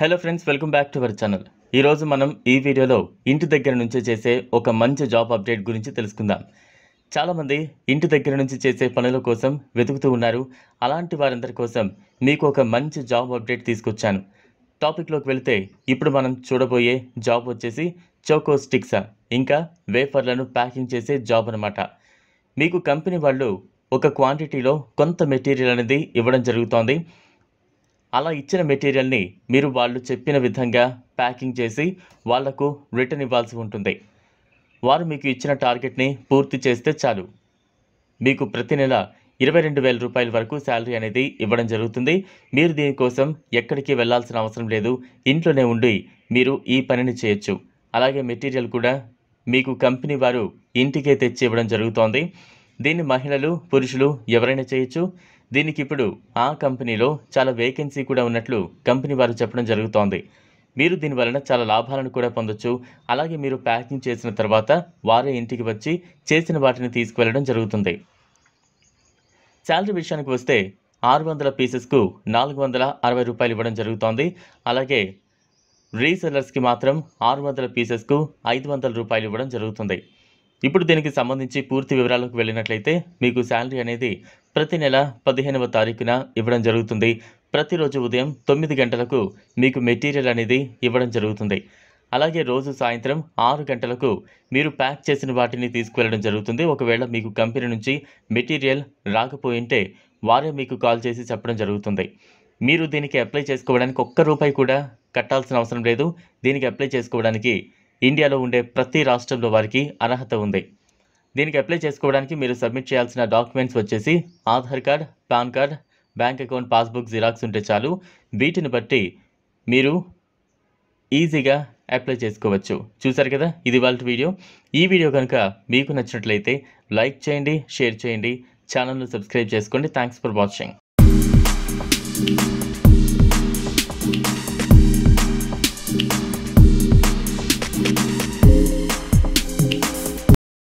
hello friends welcome back to our channel ఈరోజు మనం ఈ వీడియోలో ఇంటి దగ్గర నుంచే చేసే ఒక మంచి జాబ్ అప్డేట్ గురించి తెలుసుకుందాం చాలామంది ఇంటి దగ్గర నుంచి చేసే పనుల కోసం వెతుకుతూ ఉన్నారు అలాంటి వారందరి కోసం మీకు ఒక మంచి జాబ్ అప్డేట్ తీసుకొచ్చాను టాపిక్లోకి వెళితే ఇప్పుడు మనం చూడబోయే జాబ్ వచ్చేసి చోకో స్టిక్సా ఇంకా వేఫర్లను ప్యాకింగ్ చేసే జాబ్ అనమాట మీకు కంపెనీ వాళ్ళు ఒక క్వాంటిటీలో కొంత మెటీరియల్ అనేది ఇవ్వడం జరుగుతోంది అలా ఇచ్చిన మెటీరియల్ని మీరు వాళ్ళు చెప్పిన విధంగా ప్యాకింగ్ చేసి వాళ్లకు రిటర్న్ ఇవ్వాల్సి ఉంటుంది వారు మీకు ఇచ్చిన టార్గెట్ని పూర్తి చేస్తే చాలు మీకు ప్రతి నెల ఇరవై రెండు వేల రూపాయల వరకు శాలరీ అనేది ఇవ్వడం జరుగుతుంది మీరు దీనికోసం ఎక్కడికి వెళ్లాల్సిన అవసరం లేదు ఇంట్లోనే ఉండి మీరు ఈ పనిని చేయొచ్చు అలాగే మెటీరియల్ కూడా మీకు కంపెనీ వారు ఇంటికే తెచ్చి ఇవ్వడం జరుగుతోంది దీన్ని మహిళలు పురుషులు ఎవరైనా చేయొచ్చు దీనికి ఇప్పుడు ఆ కంపెనీలో చాలా వేకెన్సీ కూడా ఉన్నట్లు కంపెనీ వారు చెప్పడం జరుగుతోంది మీరు దీని వలన చాలా లాభాలను కూడా పొందొచ్చు అలాగే మీరు ప్యాకింగ్ చేసిన తర్వాత వారే ఇంటికి వచ్చి చేసిన వాటిని తీసుకువెళ్ళడం జరుగుతుంది శాలరీ విషయానికి వస్తే ఆరు వందల పీసెస్కు నాలుగు వందల అరవై రూపాయలు ఇవ్వడం జరుగుతోంది అలాగే రీసెలర్స్కి మాత్రం ఆరు వందల పీసెస్కు ఐదు వందల రూపాయలు ఇవ్వడం జరుగుతుంది ఇప్పుడు దీనికి సంబంధించి పూర్తి వివరాలకు వెళ్ళినట్లయితే మీకు శాలరీ అనేది ప్రతి నెల పదిహేనవ తారీఖున ఇవ్వడం జరుగుతుంది ప్రతిరోజు ఉదయం తొమ్మిది గంటలకు మీకు మెటీరియల్ అనేది ఇవ్వడం జరుగుతుంది అలాగే రోజు సాయంత్రం ఆరు గంటలకు మీరు ప్యాక్ చేసిన వాటిని తీసుకువెళ్ళడం జరుగుతుంది ఒకవేళ మీకు కంపెనీ నుంచి మెటీరియల్ రాకపోయింటే వారే మీకు కాల్ చేసి చెప్పడం జరుగుతుంది మీరు దీనికి అప్లై చేసుకోవడానికి ఒక్క రూపాయి కూడా కట్టాల్సిన అవసరం లేదు దీనికి అప్లై చేసుకోవడానికి ఇండియాలో ఉండే ప్రతి రాష్ట్రంలో వారికి అర్హత ఉంది దీనికి అప్లై చేసుకోవడానికి మీరు సబ్మిట్ చేయాల్సిన డాక్యుమెంట్స్ వచ్చేసి Aadhaar card PAN card bank account passbook xerox ఉంటే చాలు వీటిని బట్టి మీరు ఈజీగా అప్లై చేసుకోవచ్చు చూసారు కదా ఇది వాళ్ళ వీడియో ఈ వీడియో కనుక మీకు నచ్చినట్లయితే లైక్ చేయండి షేర్ చేయండి ఛానల్ను సబ్స్క్రైబ్ చేసుకోండి థ్యాంక్స్ ఫర్ వాచింగ్